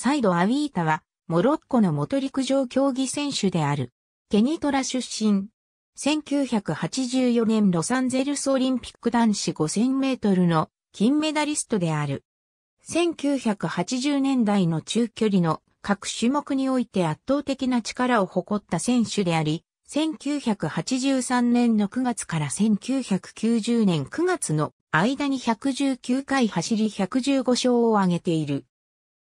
サイド・アウィータは、モロッコの元陸上競技選手である。ケニトラ出身。1984年ロサンゼルスオリンピック男子5000メートルの金メダリストである。1980年代の中距離の各種目において圧倒的な力を誇った選手であり、1983年の9月から1990年9月の間に119回走り115勝を挙げている。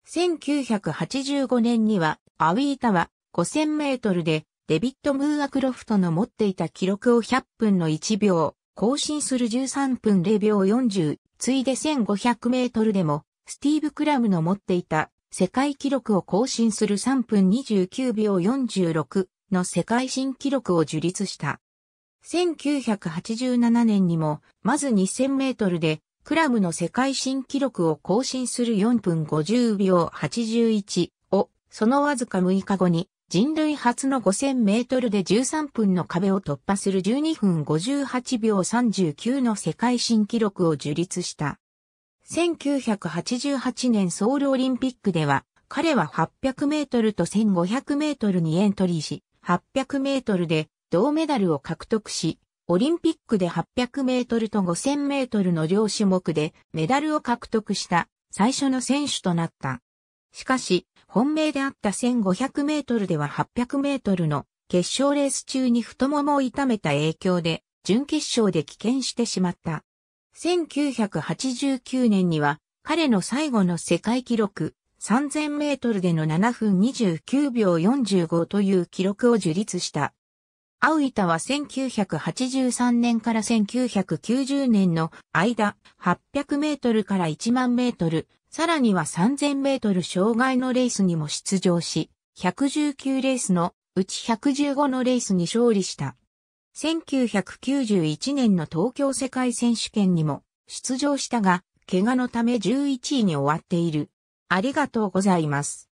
1985年には、アウィータは5000メートルで、デビッド・ムーアクロフトの持っていた記録を100分の1秒、更新する13分0秒40、ついで1500メートルでも、スティーブ・クラムの持っていた世界記録を更新する3分29秒46の世界新記録を樹立した。1987年にも、まず2000メートルでクラムの世界新記録を更新する4分50秒81を、そのわずか6日後に、人類初の5000メートルで13分の壁を突破する12分58秒39の世界新記録を樹立した。1988年ソウルオリンピックでは、彼は800メートルと1500メートルにエントリーし、800メートルで銅メダルを獲得し、オリンピックで800メートルと5000メートルの両種目でメダルを獲得した最初の選手となった。しかし、本命であった1500メートルでは800メートルの決勝レース中に太ももを痛めた影響で、準決勝で棄権してしまった。1989年には、彼の最後の世界記録、3000メートルでの7分29秒45という記録を樹立した。アウイタは1983年から1990年の間、800メートルから1万メートル、さらには3000メートル障害のレースにも出場し、119レースのうち115のレースに勝利した。1991年の東京世界選手権にも出場したが、怪我のため11位に終わっている。ありがとうございます。